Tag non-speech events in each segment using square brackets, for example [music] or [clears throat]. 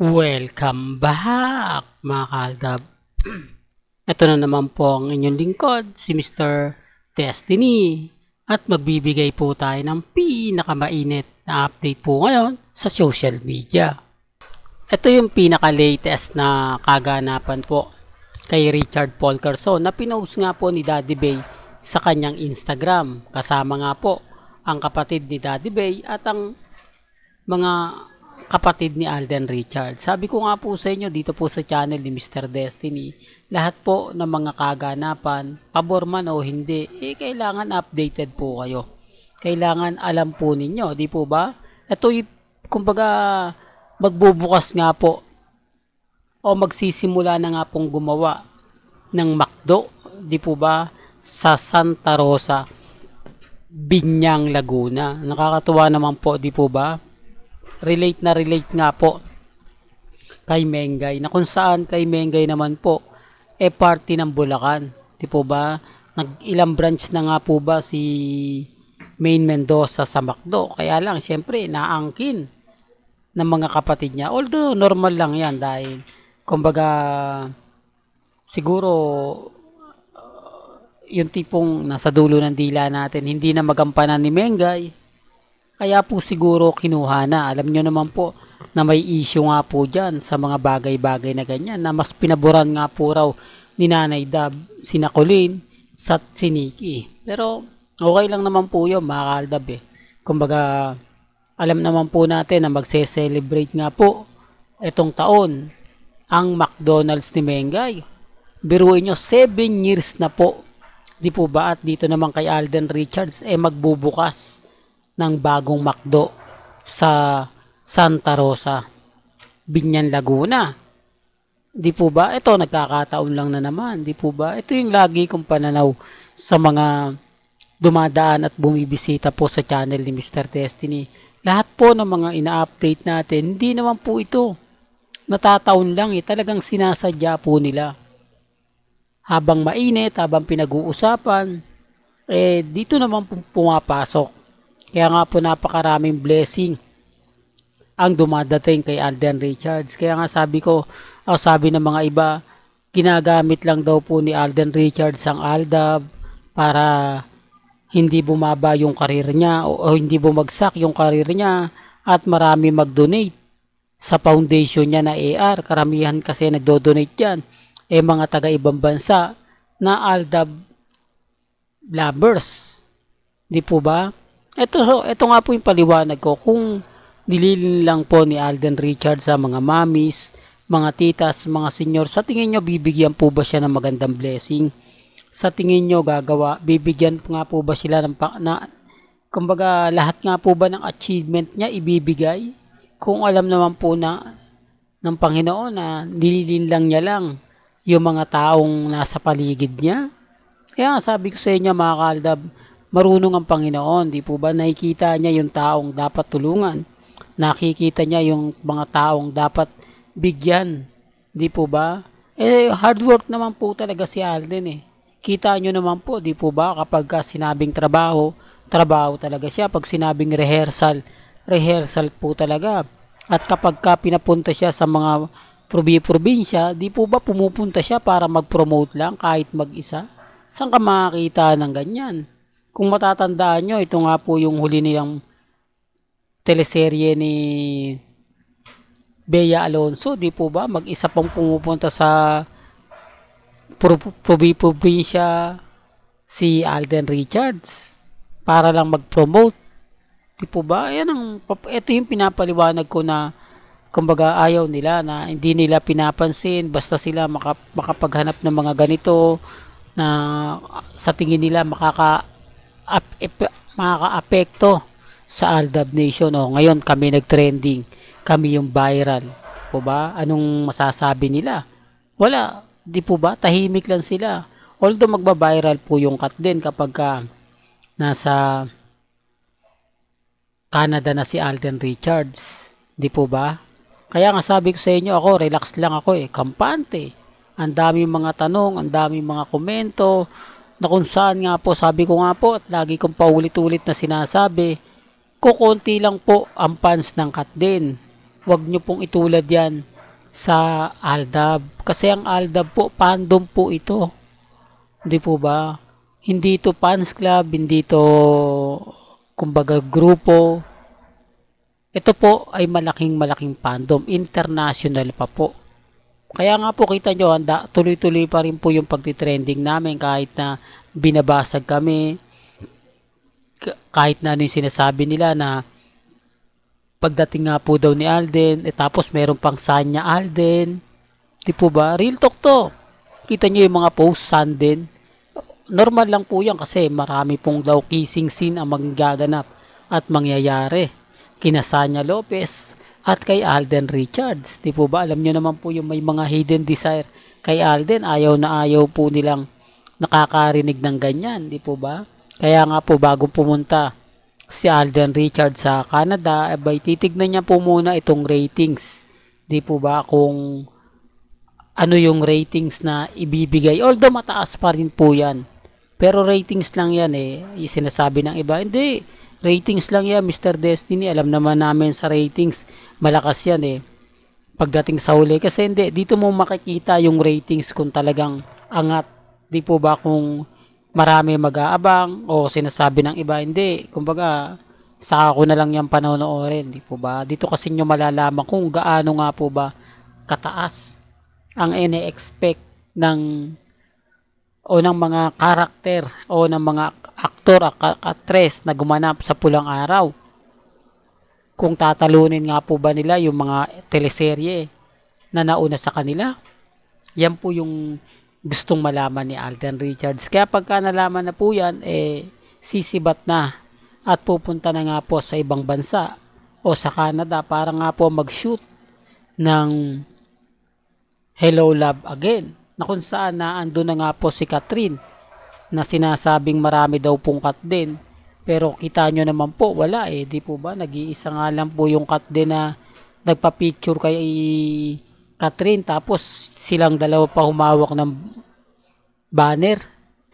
Welcome back mga kaldab. [clears throat] Ito na naman po ang inyong lingkod, si Mr. Destiny. At magbibigay po tayo ng pinakamainit na update po ngayon sa social media. Ito yung pinaka-latest na kaganapan po kay Richard Paul Carson na pinost nga po ni Daddy Bay sa kanyang Instagram. Kasama nga po ang kapatid ni Daddy Bay at ang mga kapatid ni Alden Richard. Sabi ko nga po sa inyo dito po sa channel ni Mr. Destiny, lahat po ng mga kaganapan, pabor man o hindi, eh kailangan updated po kayo. Kailangan alam po ninyo, di po ba? Ito kumbaga magbubukas nga po o magsisimula na nga pong gumawa ng McDo, di po ba? Sa Santa Rosa, Binyang Laguna. Nakakatuwa naman po, di po ba? relate na relate nga po kay Mengay na kung saan kay Mengay naman po e eh, party ng Bulacan. Di po ba? Nag ilang branch na nga po ba si Main Mendoza sa Macdo. Kaya lang siyempre naangkin ng mga kapatid niya. Although normal lang 'yan dahil kumbaga siguro uh, yung tipong nasa dulo ng dila natin hindi na magampanan ni Mengay kaya po siguro kinuha na. Alam nyo naman po na may issue nga po dyan sa mga bagay-bagay na ganyan na mas pinaboran nga po raw ni Nanay Dab, si Nakulin, sa si Nikki. Pero okay lang naman po yun, mga kaaldab eh. Kumbaga, alam naman po natin na magse-celebrate nga po itong taon ang McDonald's ni Mengay. Biruin nyo, 7 years na po. Di po ba? At dito naman kay Alden Richards, eh magbubukas ng bagong makdo sa Santa Rosa, Binyan Laguna. Di po ba? Ito, nagkakataon lang na naman. Di po ba? Ito yung lagi kong pananaw sa mga dumadaan at bumibisita po sa channel ni Mr. Destiny. Lahat po ng mga ina-update natin, hindi naman po ito. Natataon lang eh. Talagang sinasadya po nila. Habang mainit, habang pinag-uusapan, eh dito naman pumapasok kaya nga po napakaraming blessing ang dumadating kay Alden Richards. Kaya nga sabi ko, ang ah, sabi ng mga iba, ginagamit lang daw po ni Alden Richards ang Aldab para hindi bumaba yung karir niya o, o hindi bumagsak yung karir niya at marami mag-donate sa foundation niya na AR. Karamihan kasi nagdo-donate yan. Eh mga taga-ibang bansa na Aldab lovers. Di po ba? Ito, ito nga po yung paliwanag ko. Kung nililin lang po ni Alden Richard sa mga mamis, mga titas, mga senior, sa tingin nyo bibigyan po ba siya ng magandang blessing? Sa tingin nyo gagawa, bibigyan nga po ba sila ng, na, kumbaga lahat nga po ba ng achievement niya ibibigay? Kung alam naman po na ng Panginoon na nililin lang niya lang yung mga taong nasa paligid niya. Kaya sabi ko sa inyo mga kaldab, marunong ang Panginoon. Di po ba nakikita niya yung taong dapat tulungan? Nakikita niya yung mga taong dapat bigyan. Di po ba? Eh, hard work naman po talaga si Alden eh. Kita nyo naman po, di po ba, kapag sinabing trabaho, trabaho talaga siya. Pag sinabing rehearsal, rehearsal po talaga. At kapag ka pinapunta siya sa mga probi-probinsya, di po ba pumupunta siya para mag-promote lang kahit mag-isa? Saan ka makakita ng ganyan? Kung matatandaan nyo, ito nga po yung huli nilang teleserye ni Bea Alonso. Di po ba? Mag-isa pang pumupunta sa probinsya si Alden Richards para lang mag-promote. Di po ba? Ayan ang, ito yung pinapaliwanag ko na kumbaga ayaw nila na hindi nila pinapansin basta sila makap, makapaghanap ng mga ganito na sa tingin nila makaka ap, ep, makakaapekto sa Aldab Nation. O, oh, ngayon kami nag-trending. Kami yung viral. Po ba? Anong masasabi nila? Wala. Di po ba? Tahimik lang sila. Although magba-viral po yung cut din kapag ka nasa Canada na si Alden Richards. Di po ba? Kaya nga sabi ko sa inyo ako, relax lang ako eh. Kampante. Ang dami mga tanong, ang dami mga komento na kung saan nga po sabi ko nga po at lagi kong paulit-ulit na sinasabi, kukunti lang po ang fans ng Katdin. Huwag nyo pong itulad yan sa Aldab. Kasi ang Aldab po, fandom po ito. Hindi po ba? Hindi ito fans club, hindi ito kumbaga grupo. Ito po ay malaking malaking fandom, international pa po. Kaya nga po kita nyo, handa, tuloy-tuloy pa rin po yung pagtitrending namin kahit na binabasag kami, kahit na ano yung sinasabi nila na pagdating nga po daw ni Alden, eh, tapos meron pang Sanya Alden. Di po ba? Real talk to. Kita nyo yung mga post Sanden. Normal lang po yan kasi marami pong daw kissing scene ang magaganap at mangyayari. Kinasanya Sanya Lopez, at kay Alden Richards. Di po ba alam nyo naman po yung may mga hidden desire kay Alden. Ayaw na ayaw po nilang nakakarinig ng ganyan. Di po ba? Kaya nga po bago pumunta si Alden Richards sa Canada, eh, bay, titignan niya po muna itong ratings. Di po ba kung ano yung ratings na ibibigay. Although mataas pa rin po yan. Pero ratings lang yan eh. Sinasabi ng iba, hindi Ratings lang yan, Mr. Destiny. Alam naman namin sa ratings, malakas yan eh. Pagdating sa huli. Kasi hindi, dito mo makikita yung ratings kung talagang angat. Di po ba kung marami mag-aabang o sinasabi ng iba, hindi. Kumbaga, sa ako na lang yan panonoorin. Di po ba? Dito kasi nyo malalaman kung gaano nga po ba kataas ang ine-expect ng o ng mga karakter o ng mga aktor at aktres na gumanap sa pulang araw. Kung tatalunin nga po ba nila yung mga teleserye na nauna sa kanila, yan po yung gustong malaman ni Alden Richards. Kaya pagka nalaman na po yan, eh, sisibat na at pupunta na nga po sa ibang bansa o sa Canada para nga po mag-shoot ng Hello Love Again na kung saan na ando na nga po si Catherine na sinasabing marami daw pong cut din. Pero kita nyo naman po, wala eh. Di po ba? Nag-iisa nga lang po yung cut din na nagpa-picture kay Catherine. Tapos silang dalawa pa humawak ng banner.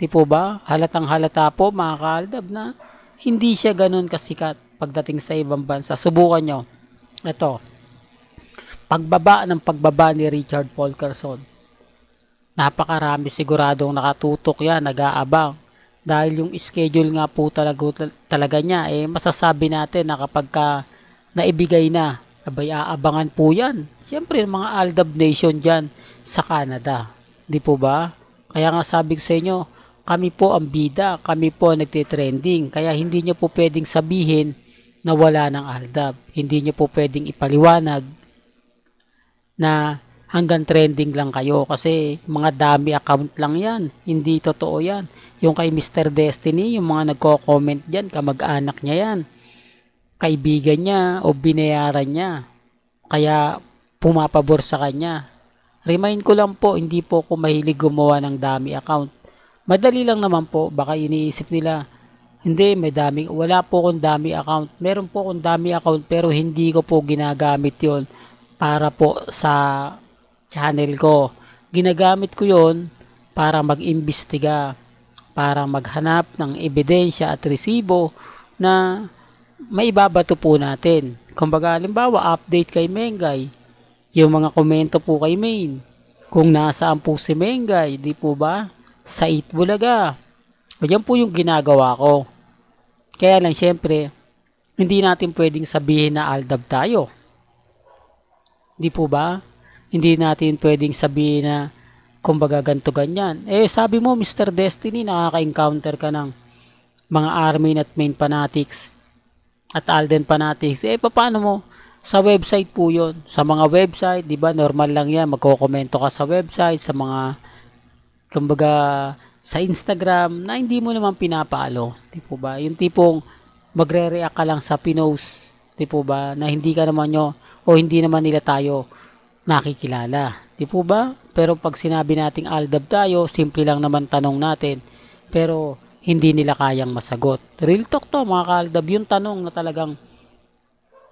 Di po ba? Halatang halata po mga kaaldab na hindi siya ganun kasikat pagdating sa ibang bansa. Subukan nyo. Ito. Pagbaba ng pagbaba ni Richard Paul Napakarami siguradong nakatutok yan, nag-aabang. Dahil yung schedule nga po talaga, talaga niya, eh, masasabi natin na kapag ka naibigay na, abay aabangan po yan. Siyempre, mga Aldab Nation dyan sa Canada. Di po ba? Kaya nga sabi sa inyo, kami po ang bida, kami po ang nagtitrending. Kaya hindi niyo po pwedeng sabihin na wala ng Aldab. Hindi niyo po pwedeng ipaliwanag na hanggang trending lang kayo kasi mga dami account lang yan. Hindi totoo yan. Yung kay Mr. Destiny, yung mga nagko-comment dyan, kamag-anak niya yan. Kaibigan niya o binayaran niya. Kaya pumapabor sa kanya. Remind ko lang po, hindi po ako mahilig gumawa ng dami account. Madali lang naman po, baka iniisip nila, hindi, may dami, wala po akong dami account. Meron po akong dami account pero hindi ko po ginagamit yon para po sa channel ko. Ginagamit ko yon para mag-imbestiga, para maghanap ng ebidensya at resibo na maibabato po natin. Kumbaga, halimbawa, update kay Mengay, yung mga komento po kay Main, kung nasaan po si Mengay, di po ba? Sa Itbulaga. O yan po yung ginagawa ko. Kaya lang, syempre, hindi natin pwedeng sabihin na aldab tayo. Di po ba? Hindi natin pwedeng sabihin na kumbaga ganto ganyan. Eh sabi mo Mr. Destiny nakaka-encounter ka ng mga Armin at main fanatics at Alden fanatics. Eh paano mo sa website po 'yon. Sa mga website, 'di ba? Normal lang 'yan. magko Magkokomento ka sa website, sa mga kumbaga sa Instagram na hindi mo naman pinapalo, tipo ba? Yung tipong magre-react ka lang sa pinos, tipo ba? Na hindi ka naman nyo o hindi naman nila tayo nakikilala. Di po ba? Pero pag sinabi nating aldab tayo, simple lang naman tanong natin. Pero hindi nila kayang masagot. Real talk to mga kaaldab, yung tanong na talagang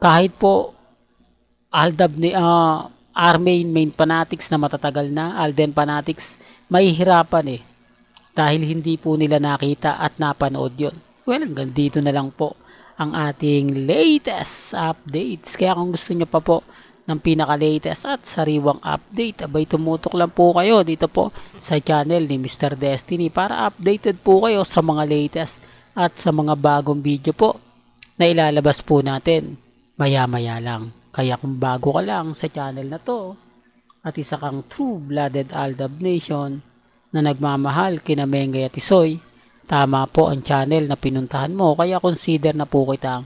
kahit po aldab ni uh, ah, Armain main fanatics na matatagal na, Alden fanatics, mahihirapan eh. Dahil hindi po nila nakita at napanood yon. Well, hanggang dito na lang po ang ating latest updates. Kaya kung gusto nyo pa po ng pinaka-latest at sariwang update. Abay tumutok lang po kayo dito po sa channel ni Mr. Destiny para updated po kayo sa mga latest at sa mga bagong video po na ilalabas po natin maya-maya lang. Kaya kung bago ka lang sa channel na to at isa kang true-blooded Aldab Nation na nagmamahal kina Mengay at Isoy, tama po ang channel na pinuntahan mo kaya consider na po kitang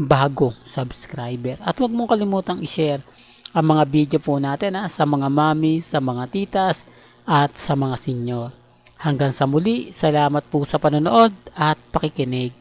bagong subscriber. At huwag mong kalimutang i-share ang mga video po natin ha, sa mga mami, sa mga titas, at sa mga senior. Hanggang sa muli, salamat po sa panonood at pakikinig.